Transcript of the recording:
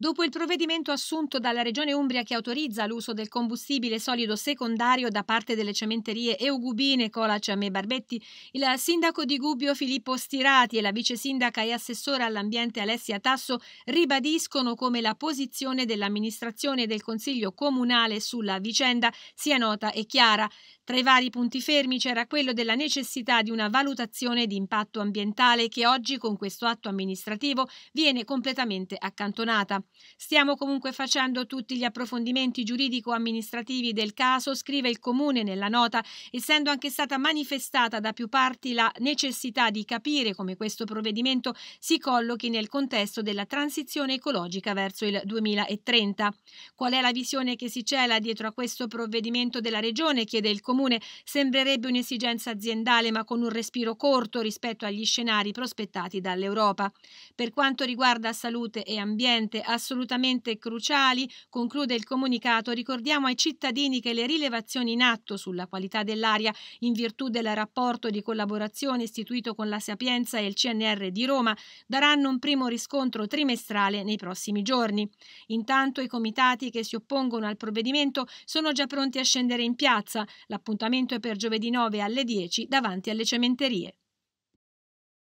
Dopo il provvedimento assunto dalla Regione Umbria che autorizza l'uso del combustibile solido secondario da parte delle cementerie Eugubine, Colacem e Barbetti, il sindaco di Gubbio Filippo Stirati e la vice sindaca e assessora all'ambiente Alessia Tasso ribadiscono come la posizione dell'amministrazione e del Consiglio comunale sulla vicenda sia nota e chiara. Tra i vari punti fermi c'era quello della necessità di una valutazione di impatto ambientale che oggi con questo atto amministrativo viene completamente accantonata. Stiamo comunque facendo tutti gli approfondimenti giuridico-amministrativi del caso, scrive il Comune nella nota, essendo anche stata manifestata da più parti la necessità di capire come questo provvedimento si collochi nel contesto della transizione ecologica verso il 2030. Qual è la visione che si cela dietro a questo provvedimento della Regione? chiede il Comune. Sembrerebbe un'esigenza aziendale ma con un respiro corto rispetto agli scenari prospettati dall'Europa. Per quanto riguarda salute e ambiente, a assolutamente cruciali, conclude il comunicato, ricordiamo ai cittadini che le rilevazioni in atto sulla qualità dell'aria in virtù del rapporto di collaborazione istituito con la Sapienza e il CNR di Roma daranno un primo riscontro trimestrale nei prossimi giorni. Intanto i comitati che si oppongono al provvedimento sono già pronti a scendere in piazza. L'appuntamento è per giovedì 9 alle 10 davanti alle cementerie.